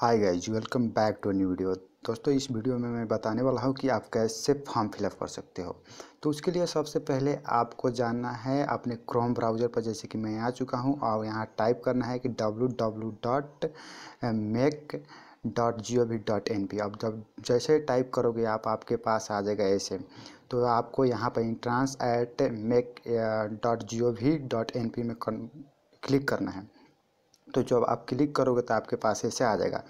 Hi guys welcome back to new video दोस्तों इस video में मैं बताने वाला हूँ कि आप कैसे फॉर्म फिलअप कर सकते हो तो उसके लिए सबसे पहले आपको जानना है अपने क्रोम ब्राउज़र पर जैसे कि मैं आ चुका हूँ और यहाँ टाइप करना है कि W W dot mec dot G O V dot N P अब जब जैसे टाइप करोगे आप आपके पास आ जाएगा ऐसे तो आपको यहाँ पर entrance at mec dot G O V dot N P में क्लिक करना है तो जब आप क्लिक करोगे तो आपके पास ऐसे आ जाएगा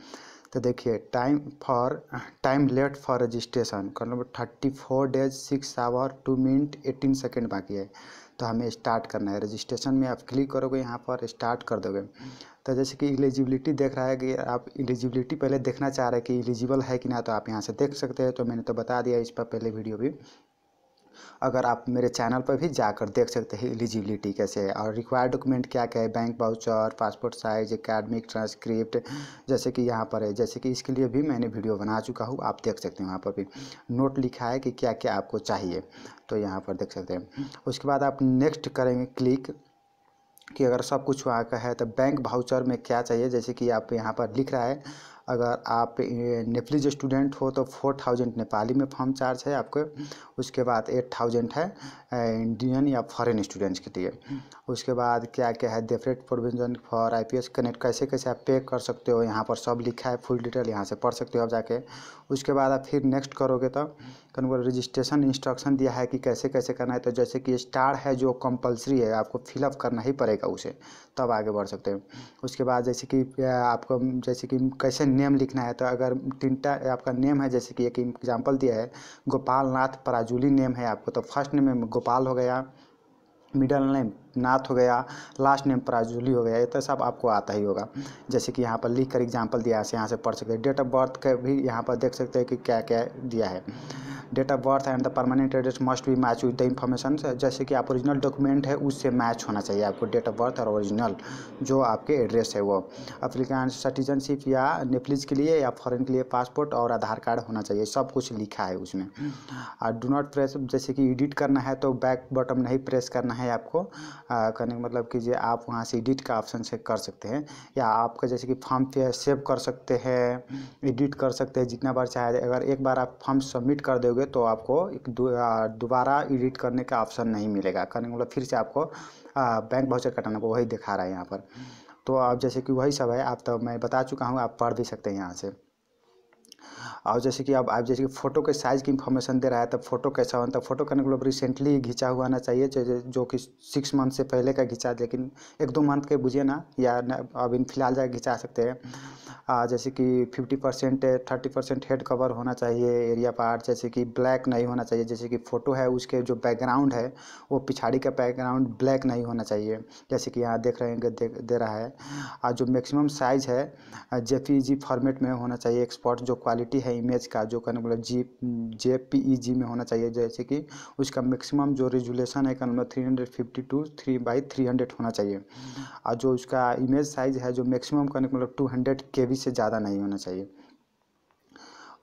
तो देखिए time for time left for registration कर number thirty four days six hour two minute eighteen second बाकी है तो हमें स्टार्ट करना है रजिस्ट्रेशन में आप क्लिक करोगे यहाँ पर स्टार्ट कर दोगे तो जैसे कि एलिजिबिलिटी देख रहा है कि आप एलिजिबिलिटी पहले देखना चाह रहे हैं कि एलिजिबल है कि ना तो आप यहाँ से देख सकते हैं तो मैंने तो बता दिया इस पर पहले वीडियो भी अगर आप मेरे चैनल पर भी जाकर देख सकते हैं एलिजिबिलिटी कैसे है और रिक्वायर्ड डॉक्यूमेंट क्या क्या है bank voucher passport size academic transcript जैसे कि यहाँ पर है जैसे कि इसके लिए भी मैंने वीडियो बना चुका हूँ आप देख सकते हैं वहाँ पर भी नोट लिखा है कि क्या क्या आपको चाहिए तो यहाँ पर देख सकते हैं उसके बाद आप नेक्स्ट करेंगे क्लिक कि अगर सब कुछ वहाँ का है तो बैंक भाउचर में क्या चाहिए जैसे कि आप यहाँ पर लिख रहा है अगर आप नेपलीज स्टूडेंट हो तो फोर थाउजेंड नेपाली में फॉर्म चार्ज है आपके उसके बाद एट थाउजेंड है इंडियन या फॉरेन स्टूडेंट्स के लिए उसके बाद क्या क्या है different provision for I P connect कैसे कैसे आप पे कर सकते हो यहाँ पर सब लिखा है फुल डिटेल यहाँ से पढ़ सकते हो आप जाके उसके बाद आप फिर नेक्स्ट करोगे तो कन्वर्ट रजिस्ट्रेशन इंस्ट्रक्शन दिया है कि कैसे कैसे करना है तो जैसे कि स्टार है जो कंपलसरी है आपको फिलअप करना ही पड़ेगा उसे तब आगे बढ़ सकते हैं उसके बाद जैसे कि आपको जैसे कि कैसे नेम लिखना है तो अगर तीनटा आपका नेम है जैसे कि एक एग्जाम्पल दिया है गोपाल नाथ पराजुली नेम है आपको तो फर्स्ट नेम गोपाल हो गया मिडल नेम नाथ हो गया लास्ट नेम प्राजुली हो गया ये तो सब आपको आता ही होगा जैसे कि यहाँ पर लिख कर एग्जाम्पल दिया है यहाँ से पढ़ सकते हैं डेट ऑफ बर्थ का भी यहाँ पर देख सकते हैं कि क्या क्या दिया है date of birth and the permanent address must भी मैच विद द इन्फॉर्मेशन जैसे कि आप ओरिजिनल डॉक्यूमेंट है उससे मैच होना चाहिए आपको डेट ऑफ बर्थ और ओरिजिनल जो आपके एड्रेस है वो अफ्रीकन सिटीजनशिप या नेपलीज के लिए या फॉरन के लिए पासपोर्ट और आधार कार्ड होना चाहिए सब कुछ लिखा है उसमें और डू नॉट प्रेस जैसे कि एडिट करना है तो बैक बटन नहीं प्रेस करना है आपको आ, करने का मतलब कि आप वहाँ से एडिट का ऑप्शन से कर सकते हैं या आपका जैसे कि फॉर्म पे सेव कर सकते हैं एडिट कर सकते हैं जितना बार चाहे अगर एक बार आप फॉर्म सबमिट कर दोगे करोगे तो आपको दोबारा एडिट करने का ऑप्शन नहीं मिलेगा करने मतलब फिर से आपको बैंक भाउचर कटाना को वही दिखा रहा है यहाँ पर हम्म। तो आप जैसे कि वही सब है आप तो मैं बता चुका हूँ आप पढ़ भी सकते हैं यहाँ से और जैसे कि अब आप जैसे कि फ़ोटो के साइज़ की इन्फॉर्मेशन दे रहा है तब फोटो कैसा होना तब फोटो का मतलब रिसेंटली घिंचा हुआ आना चाहिए जो, कि सिक्स मंथ से पहले का घिंचा लेकिन एक दो मंथ के बुझे ना या अब इन फिलहाल जाकर घिंचा सकते हैं जैसे कि fifty percent thirty percent head cover होना चाहिए एरिया पार्ट जैसे कि ब्लैक नहीं होना चाहिए जैसे कि फ़ोटो है उसके जो बैकग्राउंड है वो पिछाड़ी का बैकग्राउंड ब्लैक नहीं होना चाहिए जैसे कि यहाँ देख रहे हैं दे, दे रहा है और जो मैक्सिमम साइज़ है जे फॉर्मेट में होना चाहिए एक्सपोर्ट जो क्वालिटी है है इमेज का जो कहने मतलब जी जे पी ई जी में होना चाहिए जैसे कि उसका मैक्सिमम जो रेजुलेशन है करने three hundred fifty two three by three hundred होना चाहिए हम्म। और जो उसका इमेज साइज है जो मैक्सिमम कहने मतलब टू हंड्रेड के बी से ज़्यादा नहीं होना चाहिए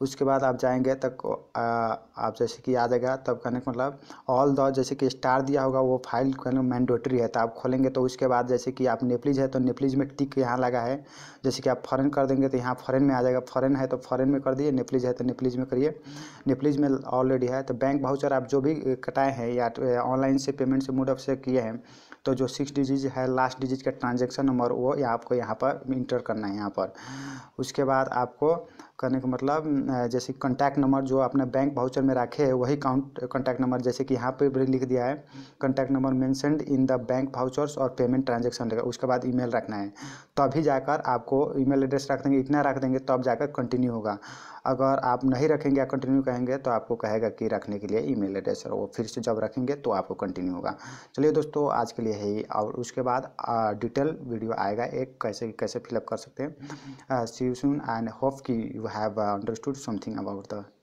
उसके बाद आप जाएंगे तक आप जैसे कि आ जाएगा तब कहने का मतलब ऑल द जैसे कि स्टार दिया होगा वो फाइल कहने मैंडोटरी है तो आप खोलेंगे तो उसके बाद जैसे कि आप नेपलीज है तो नेपलीज में टिक यहाँ लगा है जैसे कि आप फॉरन कर देंगे तो यहाँ फॉरन में आ जाएगा फॉरन है तो फॉरन में कर दिए नेपलीज है तो नेपलीज में करिए नेपलीज में ऑलरेडी है तो बैंक भाउचर आप जो भी कटाए हैं या ऑनलाइन तो, से पेमेंट से मूड ऑफ से किए हैं तो जो सिक्स डिजिट है लास्ट डिजिट का ट्रांजेक्शन नंबर वो या आपको यहाँ पर इंटर करना है यहाँ पर उसके बाद आपको करने का मतलब जैसे कॉन्टैक्ट नंबर जो आपने बैंक भाउचर में रखे है वही काउंट कॉन्टैक्ट नंबर जैसे कि यहाँ पे भी लिख दिया है contact number mentioned in the bank vouchers और पेमेंट ट्रांजेक्शन रहेगा उसके बाद ईमेल रखना है तभी तो जाकर आपको ईमेल एड्रेस रख देंगे इतना रख देंगे तब तो जाकर कंटिन्यू होगा अगर आप नहीं रखेंगे या कंटिन्यू कहेंगे तो आपको कहेगा कि रखने के लिए ईमेल एड्रेस और वो फिर से जब रखेंगे तो आपको कंटिन्यू होगा चलिए दोस्तों आज के लिए है ही और उसके बाद डिटेल वीडियो आएगा एक कैसे कैसे फिलअप कर सकते हैं सी सुन एंड होप कि you have uh, understood something about the